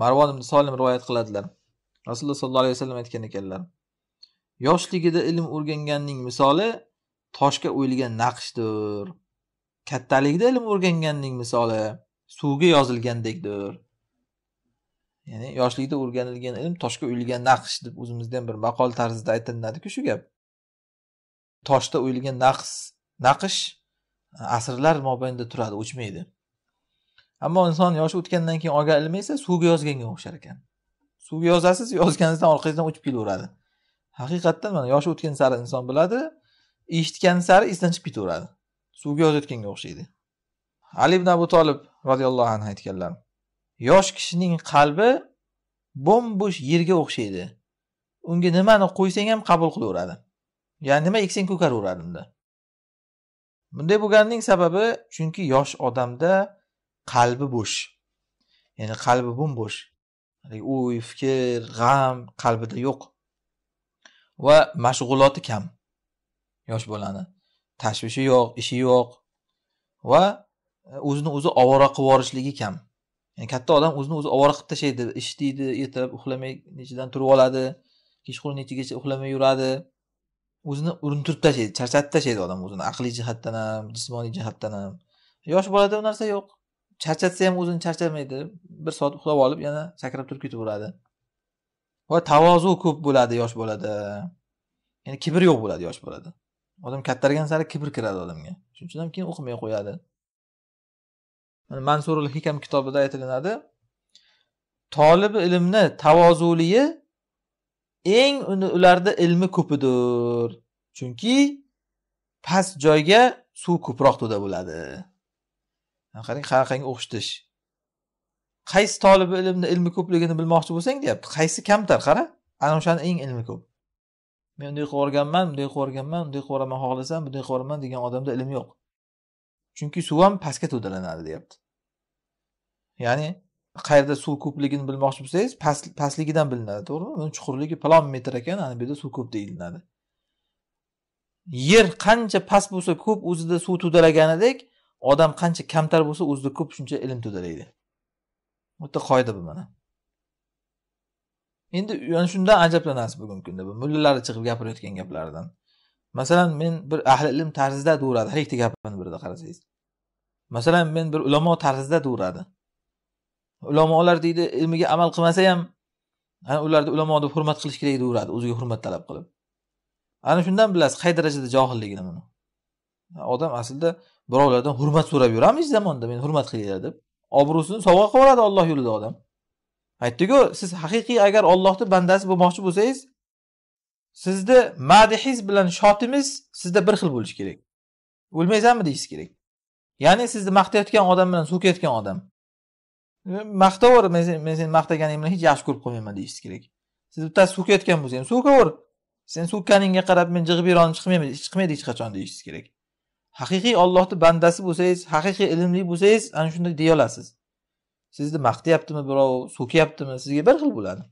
marvon ibn solim rivoyat qiladilar rasululloh sollallohu alayhi vasallam aytgan ekanlar yoshligida ilm o'rganganning misoli toshga o'yilgan naqshdir kattalikda ilm o'rganganning misoli suvga yozilgandekdir ya'ni yoshlikda o'rganilgan ilm toshga o'yilgan naqsh deb o'zimizda ham bir maqol tarzida aytilinadiku shu gap toshda o'yilgan naqs naqsh asrlar mobaynida turadi o'chmaydi ammo inson yoshi o'tgandan keyin olgan ilmi esa suvga yozganga o'xshar ekan suvga yozasiz yozganingizdan orqangizdan o'chib kelaveradi haqiqatdan mana yoshi o'tgan sari inson biladi eshitgan sari esdan chiqib ketaveradi suvga yozayotganga o'xshaydi ali ibn abu tolib roziyallohu anhu aytganlar yosh kishining qalbi bo'sh yerga o'xshaydi unga nimani qo'ysang ham qabul qilaveradi ya'ni nima eksang ko'karaveradi unda bunday bo'lganining sababi chunki yosh odamda qalbi bo'sh ya'ni qalbi bo'mbo'sh o'y fikr g'am qalbida yo'q va mashg'uloti kam yosh bolani tashvishi yo'q ishi yo'q va e, o'zini o'zi ovora qilib yuborishligi kam ya'ni katta odam o'zini o'zi ovora qilib tashlaydi ishlaydi ertalab uxlamay nechidan turib oladi kechqurun nechagacha uxlamay yuradi o'zini urintirib tashlaydi charchatib tashlaydi odam o'zini aqliy jihatdan ham jismoniy jihatdan ham yosh bolada u narsa yo'q charchatsa ham o'zini charchamaydi bir soat uxlab olib yana sakrab turib ketaveradi va tavozu ko'p bo'ladi yosh bolada ya'ni kibr yo'q bo'ladi yosh bolada odam kattargan sari kibr kiradi odamga shuning uchun ham keyin o'qimay qo'yadi mansurul hikam kitobida aytilinadi tolib ilmni tavozuligi eng ularda ilmi ko'pidir chunki past joyga suv ko'proq to'da bo'ladi qarang qanaqangi qarang qaysi tolibi ilmni ilmi ko'pligini bilmoqchi bo'lsang deyapti qaysi kamtar qara ana o'shani eng ilmi ko'p men unday qilib yuborganman bunday qilib yuborganman bunday qilib yuboraman xohlasam bunday qilib yuboraman degan odamda ilm yo'q chunki suv ham pastga to'dalanadi deyapti ya'ni qayerda suv ko'pligini bilmoqchi bo'lsangiz past pastligidan bilinadi to'g'rimi uni chuqurligi palon metr ekan ana bu yerda suv ko'p deyilinadi yer qancha past bo'lsa ko'p o'zida suv to'dalaganidek odam qancha kamtar bo'lsa o'zida ko'p shuncha ilm to'dalaydi bitta qoida bu mana endi ana shundan ajablanasiz bugungi kunda bu mullalarni chiqib gapirayotgan gaplaridan masalan men bir ahli ilm tarzida duradi har ikkita gapini birida qarasangiz masalan men bir ulamo tarzida duradi ulamolar deydi ilmiga amal qilmasa ham ana ularni ulamo deb hurmat qilish kerak deyaveradi o'ziga hurmat talab qilib ana shundan bilasiz qay darajada johilligini buni odam aslida birovlardan hurmat so'rab yuramiz zamonda meni hurmat qilinglar deb obro'sini sovg'a qilib yuboradi olloh yo'lida odam aytdiku siz haqiqiy agar ollohni bandasi bo'lmoqchi bo'lsangiz sizni madihingiz bilan shotingiz sizda bir xil bo'lishi kerak o'lmaysanmi deyishingiz kerak ya'ni sizni maqtayotgan odam bilan so'kayotgan odam maqtaver men seni maqtaganingni hech yaxshi ko'rib qolmayman deyishingiz kerak siz bittasi so'kayotgan bo'lsa ham so'kaver sen so'kkaningga qarab men jig'ibironni chiqmaydi hech qilmaydi hech qachon deyishingiz kerak haqiqiy ollohni bandasi bo'lsangiz haqiqiy ilmli bo'lsangiz ana shunday deya olasiz sizni maqtayaptimi birov so'kyaptimi sizga bir xil bo'ladi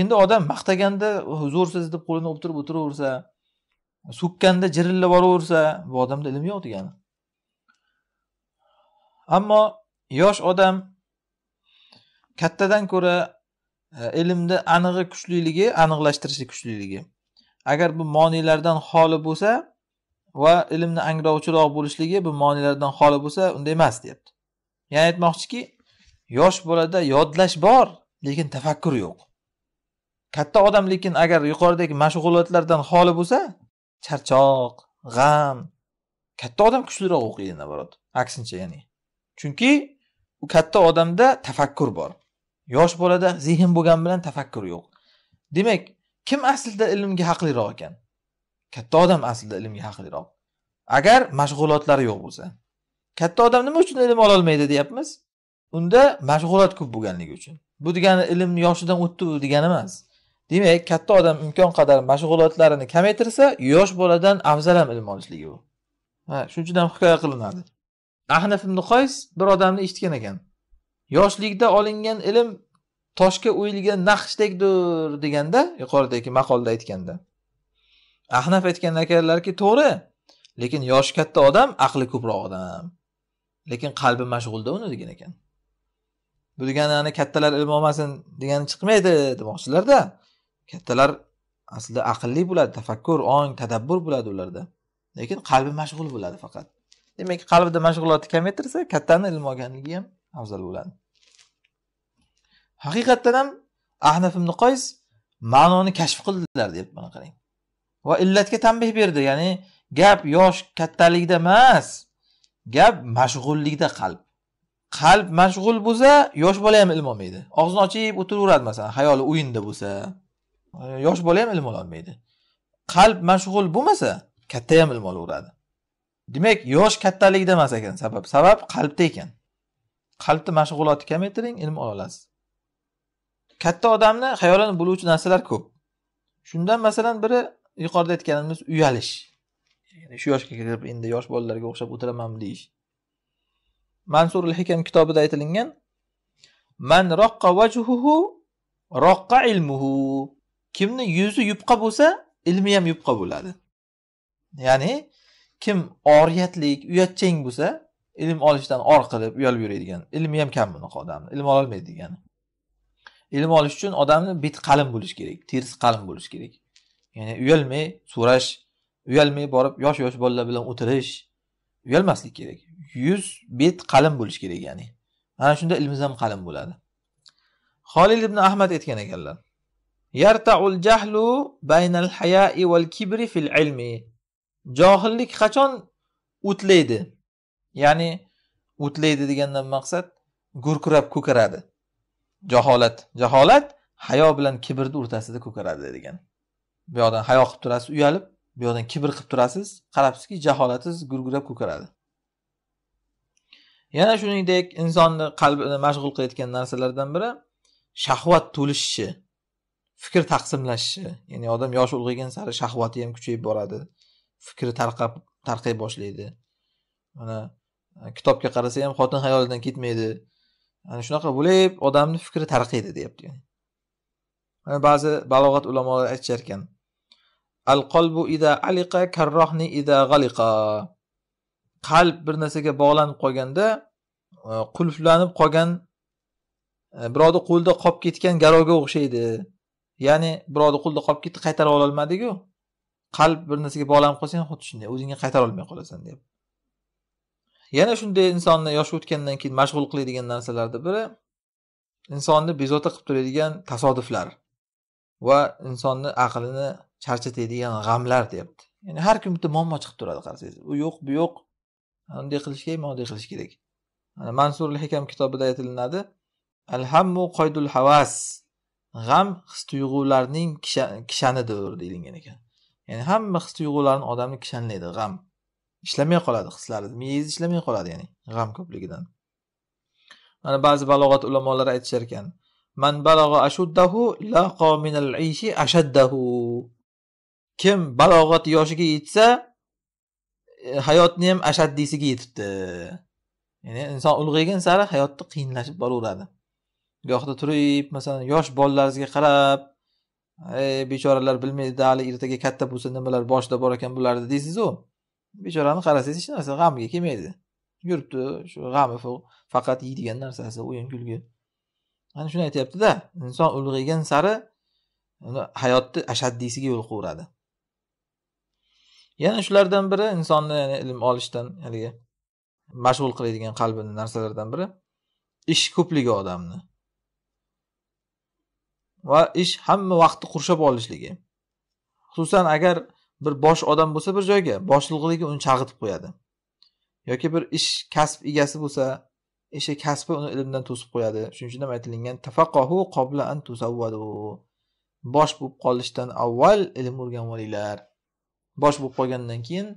endi odam maqtaganda zo'rsiz deb qo'lini o'ptirib o'tiraversa so'kkanda jirillab yuboraversa bu odamda ilm yo'q degani ammo yosh odam kattadan ko'ra e, ilmni anig'i kuchliligi aniqlashtirishi kuchliligi agar bu moniylardan xoli bo'lsa va ilmni anglovchiroq bo'lishligi bu monilardan xoli bo'lsa unda emas deyapti ya'ni aytmoqchiki yosh bolada yodlash bor lekin tafakkur yo'q katta odam lekin agar yuqoridagi mashg'ulotlardan xoli bo'lsa charchoq g'am katta odam kuchliroq o'qiydi наоборот aksincha ya'ni chunki u katta odamda tafakkur bor yosh bolada zehn bo'lgani bilan tafakkur yo'q demak kim aslida ilmga haqliroq ekan katta odam aslida ilmga haqliroq agar mashg'ulotlari yo'q bo'lsa katta odam nima uchun ilm ololmaydi deyapmiz unda mashg'ulot ko'p bo'lganligi uchun bu degani ilmni yoshidan o'tdi u degani emas demak katta odam imkon qadar mashg'ulotlarini kamaytirsa yosh boladan afzal ham ilm olishligi bu ha shuning uchun ham hikoya qilinadi ahnaf ibn qoys bir odamni eshitgan ekan yoshlikda olingan ilm toshga o'yilgan naqshdekdir deganda yuqoridagi maqolda aytganda ahnaf aytgan ekanlarki to'g'ri lekin yoshi katta odam aqli ko'proq odam lekin qalbi mashg'ulda uni degan ekan bu degani kattalar ilm olmasin degani chiqmaydi demoqchilarda kattalar aslida aqlli bo'ladi tafakkur ong tadabbur bo'ladi ularda lekin qalbi mashg'ul bo'ladi faqat demak qalbida mashg'ulotni kamaytirsa kattani ilm olganligi ham afzal bo'ladi haqiqatdan ham ahnaf ibn qoys ma'noni kashf qildilar deyapti mana qarang va illatga tanbeh berdi ya'ni gap yosh kattalikda emas gap mashg'ullikda qalb qalb mashg'ul bo'lsa yosh bola ham ilm olmaydi og'zini ochib o'tiraveradi masalan xayoli o'yinda bo'lsa yosh bola ham ilm ololmaydi qalb mashg'ul bo'lmasa katta ham ilm olaveradi demak yosh kattalikda emas ekan sabab sabab qalbda ekan qalbni mashg'ulotni kamaytiring ilm ola olasiz katta odamni xayolini buluvchi narsalar ko'p shundan masalan biri yuqorida aytganimiz uyalish ya'ni shu yoshga kirib endi yosh bolalarga o'xshab o'tiramanmi deyish mansur hikam kitobida aytilingan man roqqa vajhuhu roqqa ilmuhu kimni yuzi yupqa bo'lsa ilmi ham yupqa bo'ladi ya'ni kim oriyatlik uyatchang bo'lsa ilm olishdan or qilib uyalib yuradigan ilmi ham kam bunaqa odamni ilm ololmaydi degani ilm olish uchun odamni beti qalin bo'lishi kerak terisi qalin bo'lishi kerak ya'ni uyalmay so'rash uyalmay borib yosh yosh bolalar bilan o'tirish uyalmaslik kerak yuz bet qalin bo'lishi kerak ya'ni ana shunda ilmimiz ham qalin bo'ladi xolil ibn ahmad aytgan ekanlar yartaul jahlu baynal hayai val kibri fil ilmi johillik qachon o'tlaydi ya'ni o'tlaydi degandan maqsad gurkurab ko'karadi jaholat jaholat hayo bilan kibrni o'rtasida ko'karadi degan bu yoqdan hayo qilib turasiz uyalib bu yoqdan kibr qilib turasiz qarabsizki jaholatingiz gurgurab ko'karadi yana shuningdek insonni qalbini mashg'ul qilayotgan narsalardan biri shahvat to'lishishi fikr taqsimlashishi ya'ni odam yoshi ulg'aygan sari shahvati ham kuchayib boradi fikri tarqab tarqay boshlaydi mana e, kitobga qarasa ham xotin xayolidan ketmaydi ana shunaqa bo'lib odamni fikri tarqaydi deyapti yani. mana ba'zi balog'at ulamolari aytishar ekan al qalbu ida aliqa karrohni ida g'aliqa qalb bir narsaga bog'lanib qolganda e, qulflanib qolgan e, birovni qo'lida qolib ketgan garovga o'xshaydi ya'ni birovni qo'lida qolib ketdi qaytarib ololmadiku qalb bir narsaga bog'lanib qolsang xuddi shunday o'zingga qaytara olmay qolasan deyapti yana shunday insonni yoshi o'tgandan keyin mashg'ul qiladigan narsalarni biri insonni bezovta qilib turadigan tasodiflar va insonni aqlini charchatadigan g'amlar deyapti ya'ni har kun bitta muammo chiqib turadi qarasangiz u yo'q bu yo'q unday qilish kerak mana qilish kerak mansur hakam kitobida aytilinadi alhammu qoydul havas g'am his tuyg'ularning kishanidir deyilgan ekan ya'ni hamma his tuyg'ularni odamni kishanlaydi g'am ishlamay qoladi hislari miyangiz ishlamay qoladi ya'ni g'am ko'pligidan mana ba'zi balog'at ulamolari aytishar ekan man balag'a ashuddahu laqo minal ishi kim balog'at yoshiga yetsa hayotni ham ashaddiysiga yetibdi ya'ni inson ulg'aygan sari hayotda qiyinlashib boraveradi gohida turib masalan yosh bolalaringizga qarab ey bechoralar bilmaydi hali ertaga katta bo'lsa nimalar boshida bor ekan bularni deysizu bechorani qarasangiz hech narsa g'amiga kelmaydi yuribdi shu g'ami faqat yeydigan narsasi o'yin kulgi ana shuni aytyaptida inson ulg'aygan sari hayotni ashaddiysiga yo'l qo'yveradi yana shulardan biri insonni yani ilm olishdan haligi mashg'ul qiladigan qalbini narsalardan biri ish ko'pligi odamni va ish hamma vaqtni qurshab olishligi xususan agar bir bosh odam bo'lsa bir joyga boshlig'ligi uni chalg'itib qo'yadi yoki bir ish kasb egasi bo'lsa o'sha kasbi uni ilmdan to'sib qo'yadi shuning uchun ham aytilingan tafaqohu qobla an tusavvadu bosh bo'lib qolishdan avval ilm o'rganib olinglar bosh bo'lib qolgandan keyin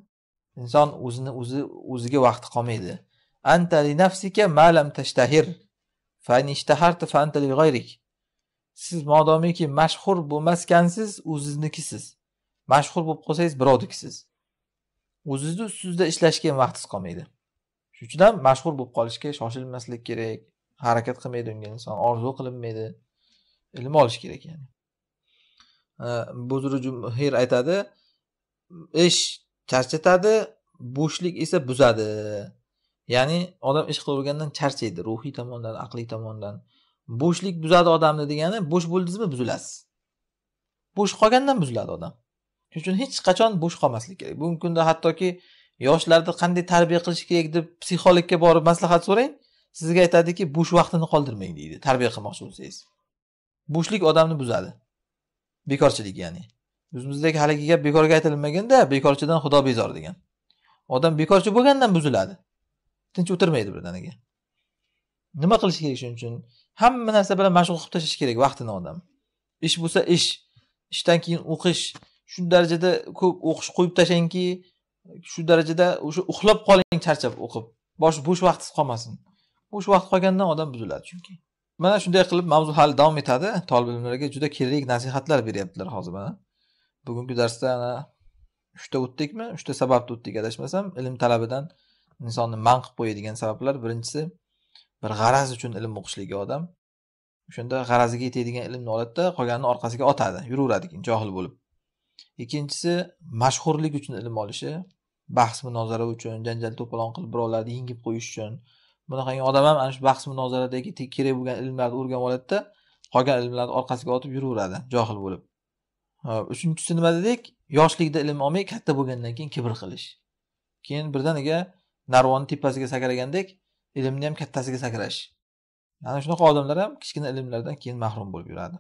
inson o'zini o'zi o'ziga vaqti qolmaydi anta li nafsika ma lam tashtahir fa nishtaharta fa anta li siz modomiki mashhur bo'lmaskansiz o'ziznikisiz mashhur bo'lib qolsangiz birovnikisiz o'zizni ustizda ishlashga ham vaqtingiz qolmaydi shuning uchun ham mashhur bo'lib qolishga shoshilmaslik kerak harakat qilmaydi unga inson orzu qilinmaydi ilm olish kerak ya'ni buzri jumhir aytadi ish charchatadi bo'shlik esa buzadi ya'ni odam ish qilavergandan charchaydi ruhiy tomondan aqliy tomondan bo'shlik buzadi odamni degani bo'sh bo'ldingizmi buzilasiz bo'sh qolgandan buziladi odam shuning uchun hech qachon bo'sh qolmaslik kerak bugungi kunda hattoki yoshlarni qanday tarbiya qilish kerak deb psixologga borib maslahat so'rang sizga aytadiki bo'sh vaqtini qoldirmang deydi tarbiya qilmoqchi bo'lsangiz bo'shlik odamni buzadi bekorchilik ya'ni o'zimizdagi haligi gap bekorga aytilmaganda bekorchidan xudo bezor degan odam bekorchi bo'lgandan buziladi tinch o'tirmaydi birdaniga nima qilish kerak shuning uchun hamma narsa bilan mashg'ul qilib tashlash kerak vaqtini odam ish bo'lsa ish ishdan keyin o'qish shu darajada ko'p o'qish qo'yib tashlangki shu darajada o'sha uxlab qoling charchab o'qib bosh bo'sh vaqtingiz qolmasin bo'sh vaqt qolgandan odam buziladi chunki mana shunday qilib mavzu hali davom etadi tolib ilmlarga juda kerak nasihatlar beryaptilar hozir mana bugungi darsda ana uchta o'tdikmi uchta sababni o'tdik adashmasam ilm talabidan insonni man qilib qo'yadigan sabablar birinchisi bir g'araz uchun ilm o'qishligi odam o'shanda g'araziga yetadigan ilmni oladida qolganini orqasiga otadi yuraveradi keyin johil bo'lib ikkinchisi mashhurlik uchun ilm olishi bahs munozara uchun janjal to'polon qilib birovlarni yengib qo'yish uchun bunaqangi odam ham ana shu bahs munozaradagi kerak bo'lgan ilmlarni o'rganib oladida qolgan ilmlarni orqasiga otib yuraveradi johil bo'lib uchinchisi nima dedik yoshlikda ilm olmay katta bo'lgandan keyin kibr qilish keyin birdaniga narvonni tepasiga sakragandek ilmni ham kattasiga sakrash ana shunaqa odamlar ham kichkina ilmlardan keyin mahrum bo'lib yuradi